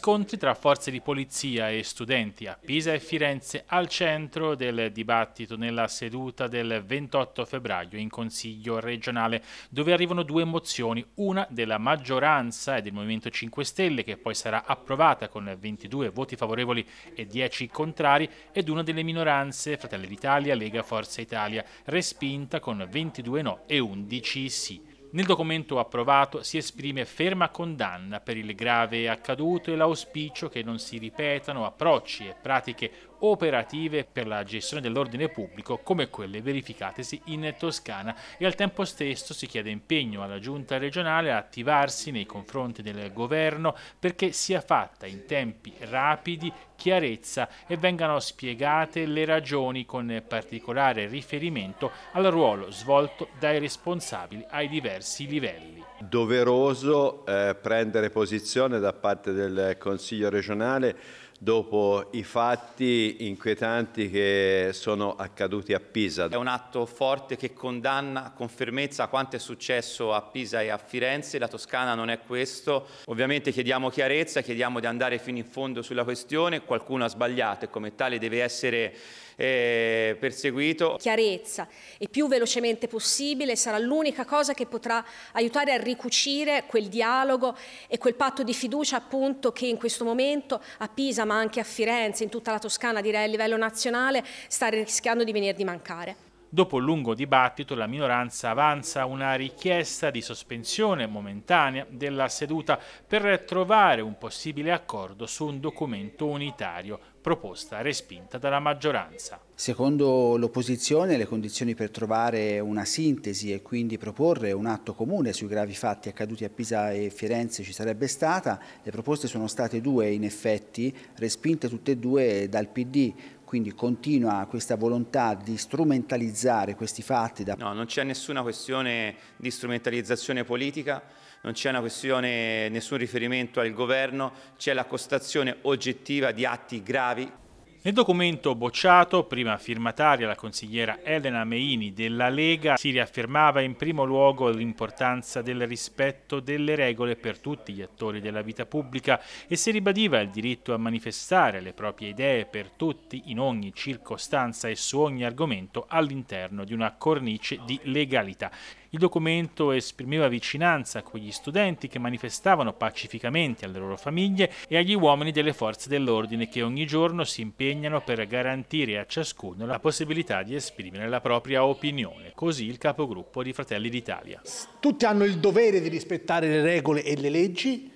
scontri tra forze di polizia e studenti a Pisa e Firenze al centro del dibattito nella seduta del 28 febbraio in Consiglio regionale, dove arrivano due mozioni, una della maggioranza e del Movimento 5 Stelle che poi sarà approvata con 22 voti favorevoli e 10 contrari ed una delle minoranze Fratelli d'Italia, Lega Forza Italia, respinta con 22 no e 11 sì. Nel documento approvato si esprime ferma condanna per il grave accaduto e l'auspicio che non si ripetano approcci e pratiche operative per la gestione dell'ordine pubblico come quelle verificatesi in Toscana e al tempo stesso si chiede impegno alla giunta regionale a attivarsi nei confronti del governo perché sia fatta in tempi rapidi chiarezza e vengano spiegate le ragioni con particolare riferimento al ruolo svolto dai responsabili ai diversi livelli. Doveroso eh, prendere posizione da parte del Consiglio regionale dopo i fatti inquietanti che sono accaduti a Pisa. È un atto forte che condanna con fermezza quanto è successo a Pisa e a Firenze, la Toscana non è questo. Ovviamente chiediamo chiarezza, chiediamo di andare fino in fondo sulla questione, qualcuno ha sbagliato e come tale deve essere eh, perseguito. Chiarezza e più velocemente possibile sarà l'unica cosa che potrà aiutare a ricucire quel dialogo e quel patto di fiducia appunto che in questo momento a Pisa ma anche a Firenze, in tutta la Toscana, direi a livello nazionale, sta rischiando di venir di mancare. Dopo un lungo dibattito la minoranza avanza una richiesta di sospensione momentanea della seduta per trovare un possibile accordo su un documento unitario, proposta respinta dalla maggioranza. Secondo l'opposizione le condizioni per trovare una sintesi e quindi proporre un atto comune sui gravi fatti accaduti a Pisa e Firenze ci sarebbe stata, le proposte sono state due in effetti, respinte tutte e due dal PD, quindi continua questa volontà di strumentalizzare questi fatti. Da... No, non c'è nessuna questione di strumentalizzazione politica, non c'è nessun riferimento al governo, c'è la costazione oggettiva di atti gravi. Nel documento bocciato, prima firmataria la consigliera Elena Meini della Lega, si riaffermava in primo luogo l'importanza del rispetto delle regole per tutti gli attori della vita pubblica e si ribadiva il diritto a manifestare le proprie idee per tutti in ogni circostanza e su ogni argomento all'interno di una cornice di legalità. Il documento esprimeva vicinanza a quegli studenti che manifestavano pacificamente alle loro famiglie e agli uomini delle forze dell'ordine che ogni giorno si impegnano per garantire a ciascuno la possibilità di esprimere la propria opinione. Così il capogruppo di Fratelli d'Italia. Tutti hanno il dovere di rispettare le regole e le leggi,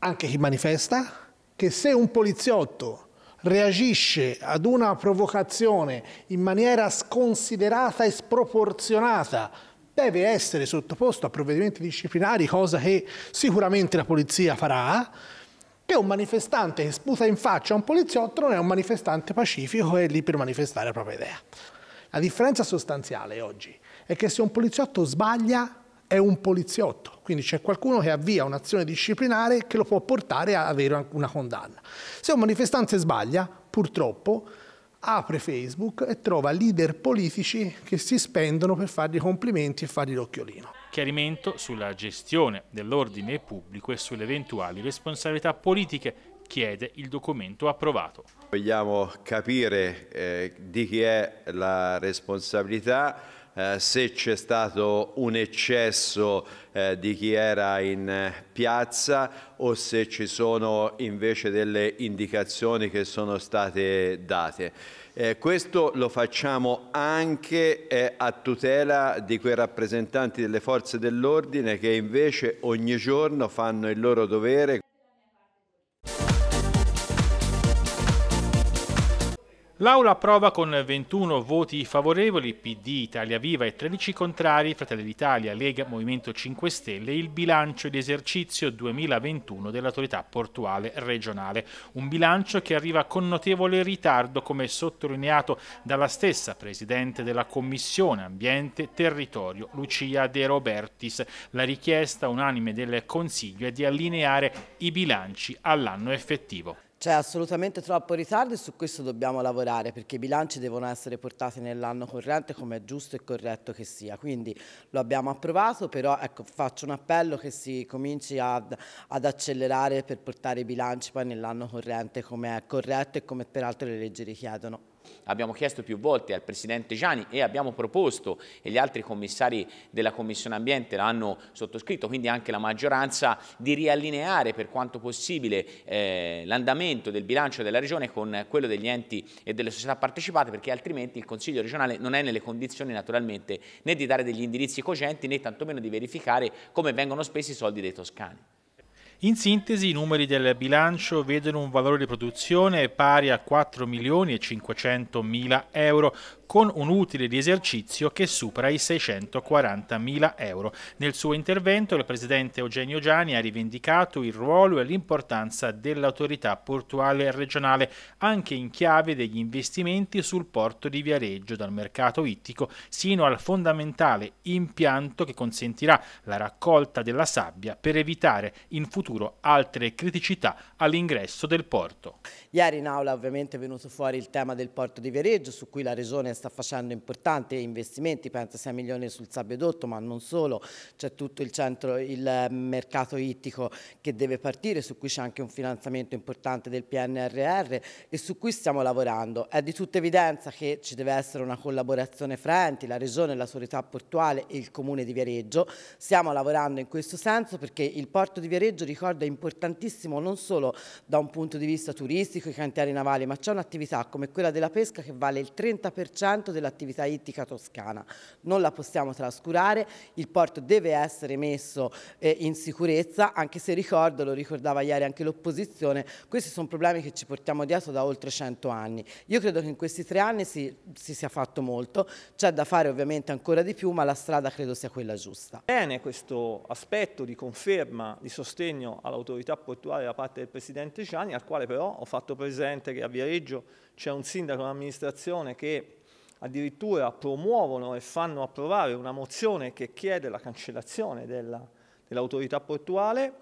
anche chi manifesta, che se un poliziotto reagisce ad una provocazione in maniera sconsiderata e sproporzionata deve essere sottoposto a provvedimenti disciplinari, cosa che sicuramente la polizia farà, che un manifestante che sputa in faccia a un poliziotto non è un manifestante pacifico e è lì per manifestare la propria idea. La differenza sostanziale oggi è che se un poliziotto sbaglia è un poliziotto, quindi c'è qualcuno che avvia un'azione disciplinare che lo può portare a avere una condanna. Se un manifestante sbaglia, purtroppo, apre Facebook e trova leader politici che si spendono per fargli complimenti e fargli l'occhiolino. Chiarimento sulla gestione dell'ordine pubblico e sulle eventuali responsabilità politiche chiede il documento approvato. Vogliamo capire eh, di chi è la responsabilità eh, se c'è stato un eccesso eh, di chi era in eh, piazza o se ci sono invece delle indicazioni che sono state date. Eh, questo lo facciamo anche eh, a tutela di quei rappresentanti delle forze dell'ordine che invece ogni giorno fanno il loro dovere L'Aula approva con 21 voti favorevoli, PD, Italia Viva e 13 contrari, Fratelli d'Italia, Lega, Movimento 5 Stelle, il bilancio di esercizio 2021 dell'autorità portuale regionale. Un bilancio che arriva con notevole ritardo, come sottolineato dalla stessa Presidente della Commissione Ambiente Territorio, Lucia De Robertis. La richiesta unanime del Consiglio è di allineare i bilanci all'anno effettivo. C'è assolutamente troppo ritardo e su questo dobbiamo lavorare perché i bilanci devono essere portati nell'anno corrente come è giusto e corretto che sia. Quindi lo abbiamo approvato, però ecco, faccio un appello che si cominci ad, ad accelerare per portare i bilanci poi nell'anno corrente come è corretto e come peraltro le leggi richiedono. Abbiamo chiesto più volte al Presidente Gianni e abbiamo proposto, e gli altri commissari della Commissione Ambiente l'hanno sottoscritto, quindi anche la maggioranza, di riallineare per quanto possibile eh, l'andamento del bilancio della Regione con quello degli enti e delle società partecipate, perché altrimenti il Consiglio regionale non è nelle condizioni naturalmente né di dare degli indirizzi cogenti né tantomeno di verificare come vengono spesi i soldi dei toscani. In sintesi, i numeri del bilancio vedono un valore di produzione pari a 4 milioni e 500 mila euro, con un utile di esercizio che supera i 640.000 euro. Nel suo intervento il presidente Eugenio Gianni ha rivendicato il ruolo e l'importanza dell'autorità portuale regionale anche in chiave degli investimenti sul porto di Viareggio dal mercato ittico sino al fondamentale impianto che consentirà la raccolta della sabbia per evitare in futuro altre criticità all'ingresso del porto. Ieri in aula ovviamente è venuto fuori il tema del porto di Viareggio su cui la Regione è sta facendo importanti investimenti, penso 6 milioni sul sabbiodotto, ma non solo, c'è tutto il centro, il ehm, mercato ittico che deve partire, su cui c'è anche un finanziamento importante del PNRR e su cui stiamo lavorando. È di tutta evidenza che ci deve essere una collaborazione fra enti, la Regione, la l'autorità portuale e il Comune di Viareggio. Stiamo lavorando in questo senso perché il porto di Viareggio, ricordo, è importantissimo non solo da un punto di vista turistico, i cantieri navali, ma c'è un'attività come quella della pesca che vale il 30% 100% dell'attività ittica toscana. Non la possiamo trascurare, il porto deve essere messo eh, in sicurezza, anche se ricordo, lo ricordava ieri anche l'opposizione, questi sono problemi che ci portiamo dietro da oltre 100 anni. Io credo che in questi tre anni si, si sia fatto molto, c'è da fare ovviamente ancora di più, ma la strada credo sia quella giusta. Bene questo aspetto di conferma, di sostegno all'autorità portuale da parte del Presidente Ciani, al quale però ho fatto presente che a Viareggio c'è un sindaco e un'amministrazione che addirittura promuovono e fanno approvare una mozione che chiede la cancellazione dell'autorità portuale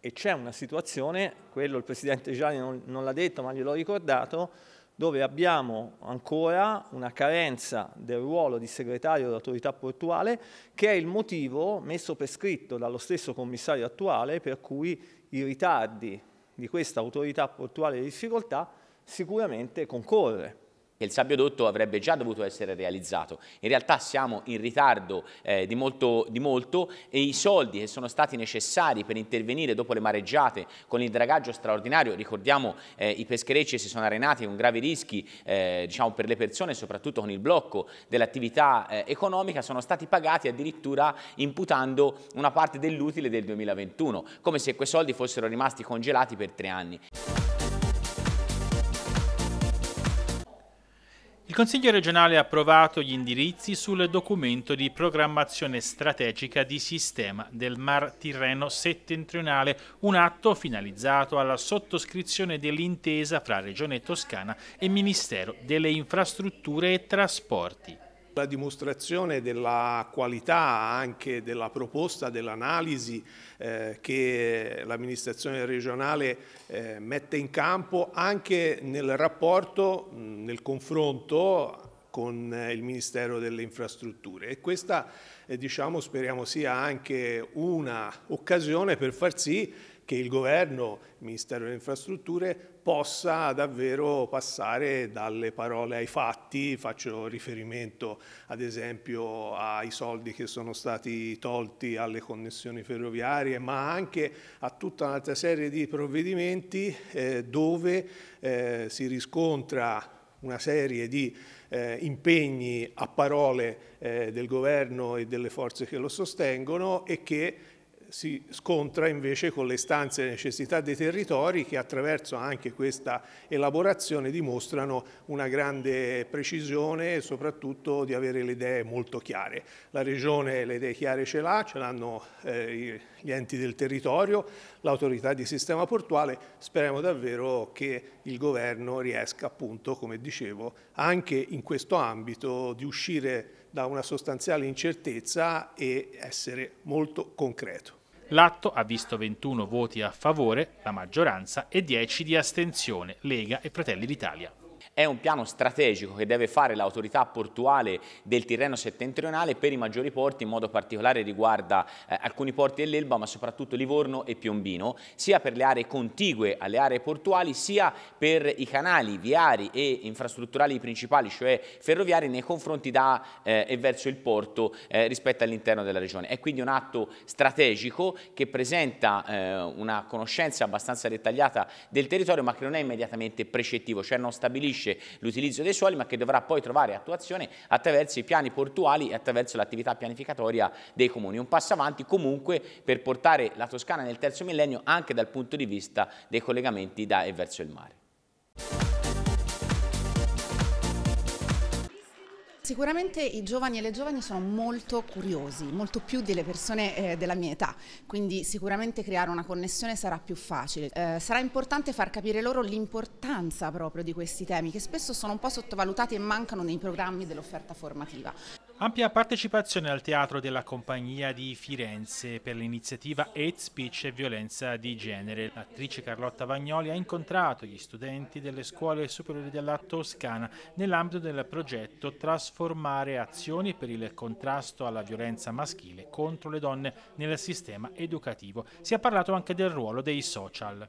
e c'è una situazione, quello il Presidente Gianni non, non l'ha detto ma gliel'ho ricordato, dove abbiamo ancora una carenza del ruolo di segretario dell'autorità portuale che è il motivo messo per scritto dallo stesso commissario attuale per cui i ritardi di questa autorità portuale di difficoltà sicuramente concorrono che il sabbiodotto avrebbe già dovuto essere realizzato. In realtà siamo in ritardo eh, di, molto, di, molto, e i soldi che sono stati necessari per intervenire dopo le mareggiate con il dragaggio straordinario, ricordiamo eh, i pescherecci si sono arenati con gravi rischi eh, diciamo per le persone, soprattutto con il blocco dell'attività eh, economica, sono stati pagati addirittura imputando una parte dell'utile del 2021, come se quei soldi fossero rimasti congelati per tre anni. Il Consiglio regionale ha approvato gli indirizzi sul documento di programmazione strategica di sistema del Mar Tirreno settentrionale, un atto finalizzato alla sottoscrizione dell'intesa fra Regione Toscana e Ministero delle Infrastrutture e Trasporti. La dimostrazione della qualità anche della proposta, dell'analisi eh, che l'amministrazione regionale eh, mette in campo anche nel rapporto, nel confronto con eh, il Ministero delle Infrastrutture e questa eh, diciamo speriamo sia anche una occasione per far sì che il governo, il Ministero delle Infrastrutture, possa davvero passare dalle parole ai fatti. Faccio riferimento ad esempio ai soldi che sono stati tolti alle connessioni ferroviarie, ma anche a tutta un'altra serie di provvedimenti eh, dove eh, si riscontra una serie di eh, impegni a parole eh, del governo e delle forze che lo sostengono e che si scontra invece con le istanze e le necessità dei territori che attraverso anche questa elaborazione dimostrano una grande precisione e soprattutto di avere le idee molto chiare. La Regione le idee chiare ce l'ha, ce l'hanno eh, gli enti del territorio, l'autorità di sistema portuale, speriamo davvero che il governo riesca appunto, come dicevo, anche in questo ambito di uscire da una sostanziale incertezza e essere molto concreto. L'atto ha visto 21 voti a favore, la maggioranza, e 10 di astensione, Lega e Fratelli d'Italia. È un piano strategico che deve fare l'autorità portuale del Tirreno settentrionale per i maggiori porti, in modo particolare riguarda eh, alcuni porti dell'Elba, ma soprattutto Livorno e Piombino, sia per le aree contigue alle aree portuali, sia per i canali viari e infrastrutturali principali, cioè ferroviari, nei confronti da eh, e verso il porto eh, rispetto all'interno della regione. È quindi un atto strategico che presenta eh, una conoscenza abbastanza dettagliata del territorio, ma che non è immediatamente precettivo, cioè non stabilisce favorisce l'utilizzo dei suoli ma che dovrà poi trovare attuazione attraverso i piani portuali e attraverso l'attività pianificatoria dei comuni. Un passo avanti comunque per portare la Toscana nel terzo millennio anche dal punto di vista dei collegamenti da e verso il mare. Sicuramente i giovani e le giovani sono molto curiosi, molto più delle persone eh, della mia età, quindi sicuramente creare una connessione sarà più facile. Eh, sarà importante far capire loro l'importanza proprio di questi temi che spesso sono un po' sottovalutati e mancano nei programmi dell'offerta formativa. Ampia partecipazione al teatro della compagnia di Firenze per l'iniziativa Hate Speech e Violenza di Genere. L'attrice Carlotta Vagnoli ha incontrato gli studenti delle scuole superiori della Toscana nell'ambito del progetto Trasformare azioni per il contrasto alla violenza maschile contro le donne nel sistema educativo. Si è parlato anche del ruolo dei social.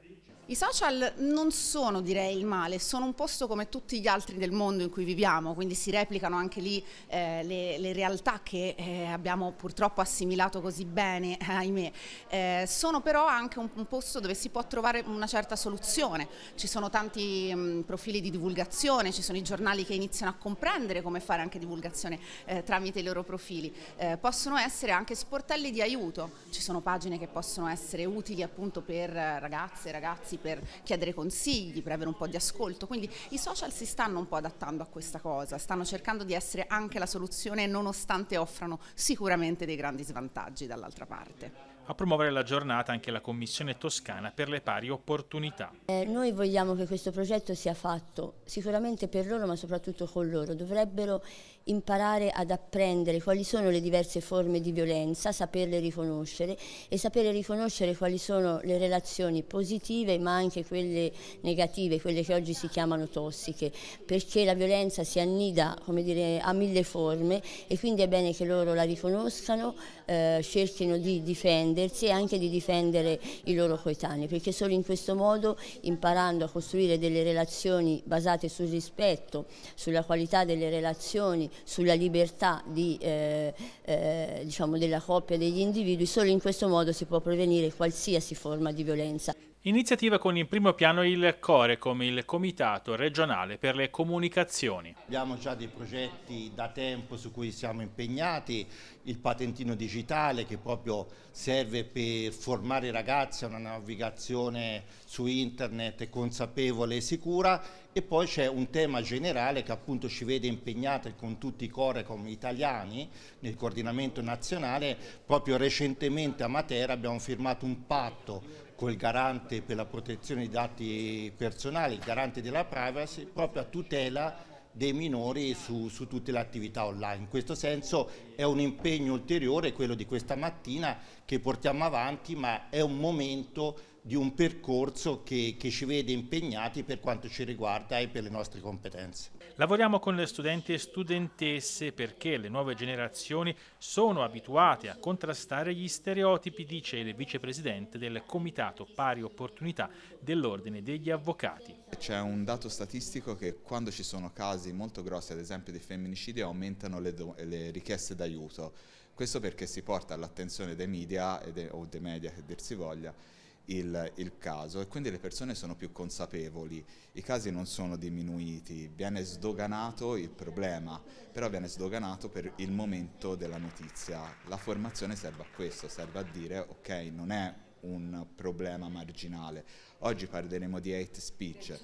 I social non sono direi il male, sono un posto come tutti gli altri del mondo in cui viviamo, quindi si replicano anche lì eh, le, le, realtà che eh, abbiamo purtroppo assimilato così bene, eh, ahimè. Eh, sono però anche un, un, posto dove si può trovare una certa soluzione, ci sono tanti mh, mm, profili di divulgazione, ci sono i giornali che iniziano a comprendere come fare anche divulgazione eh, tramite i loro profili, eh, possono essere anche sportelli di aiuto, ci sono pagine che possono essere utili appunto per ragazze, e ragazzi, contatti, per chiedere consigli, per avere un po' di ascolto. Quindi i social si stanno un po' adattando a questa cosa, stanno cercando di essere anche la soluzione nonostante offrano sicuramente dei grandi svantaggi dall'altra parte. A promuovere la giornata anche la Commissione Toscana per le pari opportunità. Eh, noi vogliamo che questo progetto sia fatto sicuramente per loro ma soprattutto con loro. Dovrebbero imparare ad apprendere quali sono le diverse forme di violenza, saperle riconoscere e sapere riconoscere quali sono le relazioni positive ma anche quelle negative, quelle che oggi si chiamano tossiche, perché la violenza si annida come dire, a mille forme e quindi è bene che loro la riconoscano, eh, cerchino di difendere difendersi e anche di difendere i loro coetanei, perché solo in questo modo, imparando a costruire delle relazioni basate sul rispetto, sulla qualità delle relazioni, sulla libertà di, eh, eh, diciamo della coppia degli individui, solo in questo modo si può prevenire qualsiasi forma di violenza. Iniziativa con in primo piano il CORE come il Comitato regionale per le comunicazioni. Abbiamo già dei progetti da tempo su cui siamo impegnati, il patentino digitale che proprio serve per formare i ragazzi a una navigazione su internet consapevole e sicura e poi c'è un tema generale che appunto ci vede impegnati con tutti i Corecom italiani nel coordinamento nazionale. Proprio recentemente a Matera abbiamo firmato un patto col garante per la protezione dei dati personali, il garante della privacy, proprio a tutela dei minori su, su tutte le attività online. In questo senso è un impegno ulteriore quello di questa mattina che portiamo avanti, ma è un momento di un percorso che, che, ci vede impegnati per quanto ci riguarda e per le nostre competenze. Lavoriamo con le studenti e studentesse perché le nuove generazioni sono abituate a contrastare gli stereotipi, dice il vicepresidente del Comitato Pari Opportunità dell'Ordine degli Avvocati. C'è un dato statistico che quando ci sono casi molto grossi, ad esempio di femminicidio, aumentano le, le richieste d'aiuto. Questo perché si porta all'attenzione dei media, o dei media che dir si voglia, il, il, caso e quindi le persone sono più consapevoli, i casi non sono diminuiti, viene sdoganato il problema, però viene sdoganato per il momento della notizia. La formazione serve a questo, serve a dire ok, non è un problema marginale. Oggi parleremo di hate speech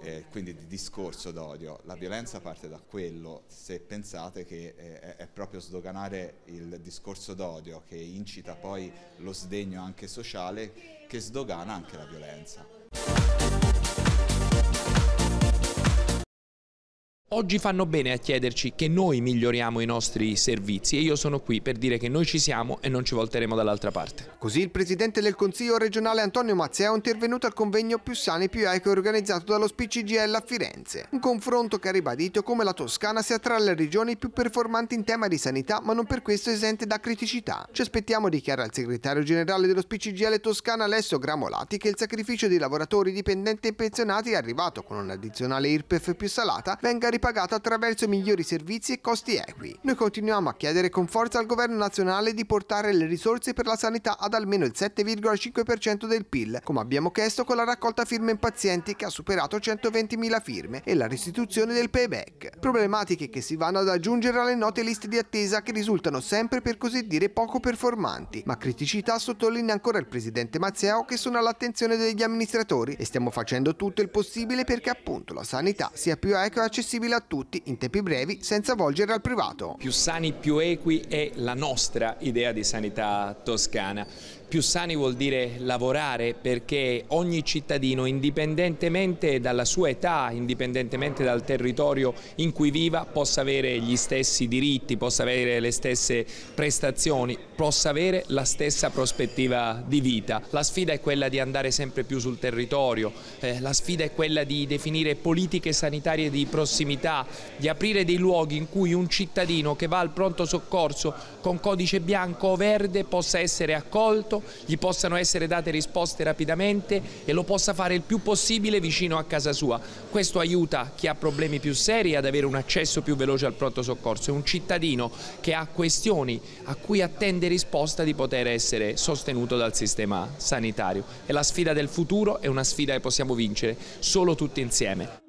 eh, quindi di discorso d'odio. La violenza parte da quello, se pensate che eh, è proprio sdoganare il discorso d'odio che incita poi lo sdegno anche sociale, che sdogana anche la violenza. Oggi fanno bene a chiederci che noi miglioriamo i nostri servizi e io sono qui per dire che noi ci siamo e non ci volteremo dall'altra parte. Così il Presidente del Consiglio regionale Antonio Mazzeo è intervenuto al convegno Più Sani Più Eco organizzato dallo SPCGL a Firenze. Un confronto che ha ribadito come la Toscana sia tra le regioni più performanti in tema di sanità ma non per questo esente da criticità. Ci aspettiamo, dichiara il Segretario Generale dello SPCGL Toscana Alessio Gramolati, che il sacrificio di lavoratori dipendenti e pensionati arrivato con un'addizionale IRPEF più salata venga riportato ripagata attraverso migliori servizi e costi equi. Noi continuiamo a chiedere con forza al governo nazionale di portare le risorse per la sanità ad almeno il 7,5% del PIL, come abbiamo chiesto con la raccolta firme in pazienti che ha superato 120.000 firme e la restituzione del payback. Problematiche che si vanno ad aggiungere alle note liste di attesa che risultano sempre per così dire poco performanti, ma criticità sottolinea ancora il presidente Mazzeo che sono all'attenzione degli amministratori e stiamo facendo tutto il possibile perché appunto la sanità sia più eco e accessibile accessibile a tutti in tempi brevi senza volgere al privato. Più sani, più equi è la nostra idea di sanità toscana. Più sani vuol dire lavorare perché ogni cittadino, indipendentemente dalla sua età, indipendentemente dal territorio in cui viva, possa avere gli stessi diritti, possa avere le stesse prestazioni, possa avere la stessa prospettiva di vita. La sfida è quella di andare sempre più sul territorio, eh, la sfida è quella di definire politiche sanitarie di prossimità, di aprire dei luoghi in cui un cittadino che va al pronto soccorso con codice bianco o verde possa essere accolto gli possano essere date risposte rapidamente e lo possa fare il più possibile vicino a casa sua. Questo aiuta chi ha problemi più seri ad avere un accesso più veloce al pronto soccorso. È un cittadino che ha questioni a cui attende risposta di poter essere sostenuto dal sistema sanitario. È la sfida del futuro, è una sfida che possiamo vincere solo tutti insieme.